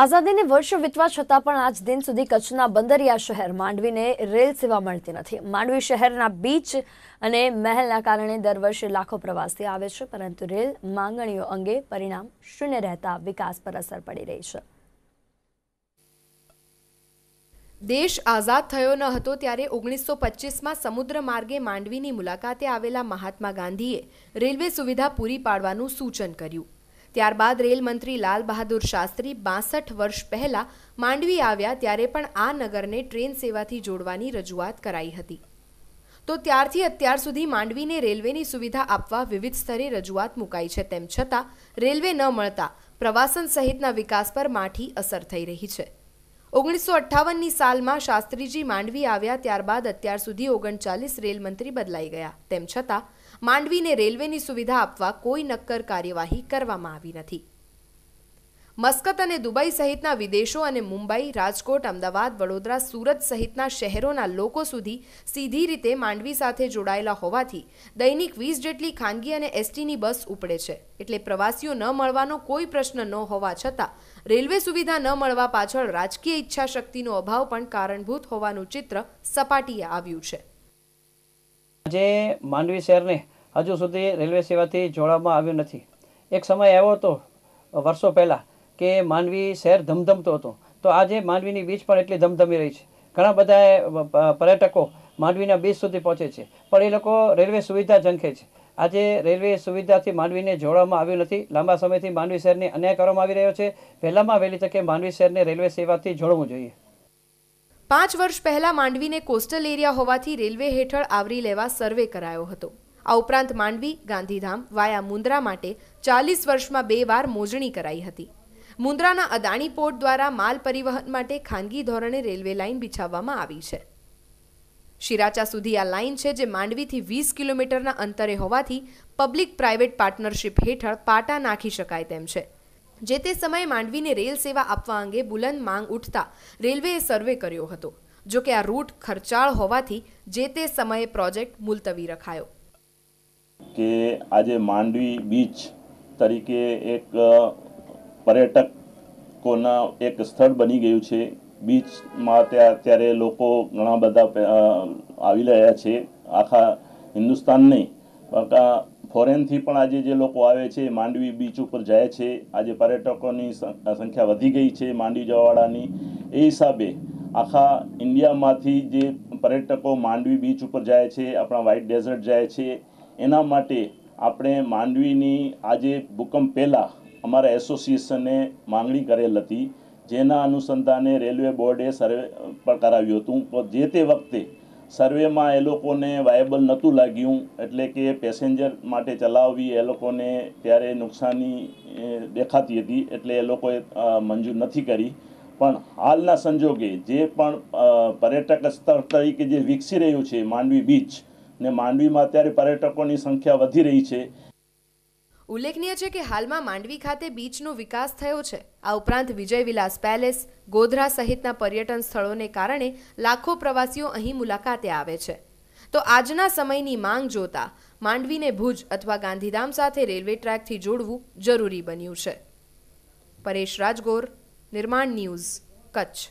આઝાદીને વર્ષો વીતવા છતાં પણ આજ દિન સુધી કચ્છના બંદરિયા શહેર માંડવીને રેલ સેવા મળતી નથી માંડવી શહેરના બીચ અને મહેલના કારણે દર વર્ષે લાખો પ્રવાસી આવે છે પરંતુ રેલ માંગણીઓ અંગે પરિણામ શૂન્ય રહેતા વિકાસ પર અસર પડી રહી છે દેશ આઝાદ થયો ન હતો ત્યારે ઓગણીસો પચીસમાં સમુદ્ર માર્ગે માંડવીની મુલાકાતે આવેલા મહાત્મા ગાંધીએ રેલવે સુવિધા પૂરી પાડવાનું સૂચન કર્યું ત્યારબાદ રેલ મંત્રી લાલ બહાદુર શાસ્ત્રી બાસઠ વર્ષ પહેલા માંડવી આવ્યા ત્યારે પણ આ નગરને ટ્રેન સેવાથી જોડવાની રજૂઆત કરાઈ હતી તો ત્યારથી અત્યાર સુધી માંડવીને રેલવેની સુવિધા આપવા વિવિધ સ્તરે રજૂઆત મુકાઈ છે તેમ છતાં રેલવે ન મળતા પ્રવાસન સહિતના વિકાસ પર માઠી અસર થઈ રહી છે ઓગણીસો અઠ્ઠાવનની સાલમાં શાસ્ત્રીજી માંડવી આવ્યા ત્યારબાદ અત્યાર સુધી ઓગણચાલીસ રેલ મંત્રી બદલાઈ ગયા તેમ છતાં માંડવીને રેલવેની સુવિધા આપવા કોઈ નક્કર કાર્યવાહી કરવામાં આવી નથી મસ્કત અને દુબઈ સહિતના વિદેશો અને મુંબઈ રાજકોટ અમદાવાદ વડોદરા સુરત સહિતના શહેરોના લોકો સુધી સીધી રીતે માંડવી સાથે જોડાયેલા હોવાથી દૈનિક વીસ જેટલી ખાનગી અને એસટીની બસ ઉપડે છે એટલે પ્રવાસીઓ ન મળવાનો કોઈ પ્રશ્ન ન હોવા છતાં રેલવે સુવિધા ન મળવા પાછળ રાજકીય ઈચ્છાશક્તિનો અભાવ પણ કારણભૂત હોવાનું ચિત્ર સપાટીએ આવ્યું છે આજે માંડવી શહેરને હજુ સુધી રેલવે સેવાથી જોડવામાં આવ્યું નથી એક સમય આવ્યો હતો વર્ષો પહેલાં કે માનવી શહેર ધમધમતો હતો તો આજે માનવીની બીચ પણ એટલી ધમધમી રહી છે ઘણા બધા પર્યટકો માંડવીના બીચ સુધી પહોંચે છે પણ એ લોકો રેલવે સુવિધા ઝંખે છે આજે રેલવે સુવિધાથી માંડવીને જોડવામાં આવ્યું નથી લાંબા સમયથી માંડવી શહેરને અન્યાય કરવામાં આવી રહ્યો છે વહેલામાં વહેલી તકે માંડવી શહેરને રેલવે સેવાથી જોડવું જોઈએ પાંચ વર્ષ પહેલા માંડવીને કોસ્ટલ એરિયા હોવાથી રેલવે હેઠળ આવરી લેવા સર્વે કરાયો હતો આ ઉપરાંત માંડવી ગાંધીધામ વાયા મુન્દ્રા માટે ચાલીસ વર્ષમાં બે વાર મોજણી કરાઈ હતી મુન્દ્રાના અદાણી પોર્ટ દ્વારા માલ પરિવહન માટે ખાનગી ધોરણે રેલવે લાઇન બિછાવવામાં આવી છે શિરાચા સુધી આ લાઇન છે જે માંડવીથી વીસ કિલોમીટરના અંતરે હોવાથી પબ્લિક પ્રાઇવેટ પાર્ટનરશિપ હેઠળ પાટા નાખી શકાય તેમ છે જે તે સમયે માંડવીને રેલ સેવા આપવા અંગે બુલંદ માંગ ઉઠતા રેલવેએ સર્વે કર્યો હતો જો કે આ રૂટ ખર્ચાળ હોવાથી જે તે સમયે પ્રોજેક્ટ મુલતવી રખાયો કે આજે માંડવી બીચ તરીકે એક પર્યટકોના એક સ્થળ બની ગયું છે બીચમાં ત્યાં અત્યારે લોકો ઘણા બધા આવી રહ્યા છે આખા હિન્દુસ્તાન નહીં ફોરેનથી પણ આજે જે લોકો આવે છે માંડવી બીચ ઉપર જાય છે આજે પર્યટકોની સંખ્યા વધી ગઈ છે માંડવી જવાવાળાની એ હિસાબે આખા ઇન્ડિયામાંથી જે પર્યટકો માંડવી બીચ ઉપર જાય છે આપણા વ્હાઇટ ડેઝર્ટ જાય છે એના માટે આપણે માંડવીની આજે ભૂકંપ પહેલાં અમારા એસોસિએશને માંગણી કરેલ હતી જેના અનુસંધાને રેલવે બોર્ડે સર્વે પણ કરાવ્યું હતું જે તે વખતે સર્વેમાં એ લોકોને વાયબલ નહોતું લાગ્યું એટલે કે પેસેન્જર માટે ચલાવવી એ લોકોને ત્યારે નુકસાની દેખાતી હતી એટલે એ લોકોએ મંજૂર નથી કરી પણ હાલના સંજોગે જે પણ પર્યટક સ્થળ તરીકે જે વિકસી રહ્યું છે માંડવી બીચ ને માંડવીમાં અત્યારે પર્યટકોની સંખ્યા વધી રહી છે ઉલ્લેખનીય છે કે હાલમાં માંડવી ખાતે બીચનો વિકાસ થયો છે આ ઉપરાંત વિજય વિલાસ પેલેસ ગોધરા સહિતના પર્યટન સ્થળોને કારણે લાખો પ્રવાસીઓ અહીં મુલાકાતે આવે છે તો આજના સમયની માંગ જોતા માંડવીને ભુજ અથવા ગાંધીધામ સાથે રેલવે ટ્રેકથી જોડવું જરૂરી બન્યું છે પરેશ રાજગોર નિર્માણ ન્યૂઝ કચ્છ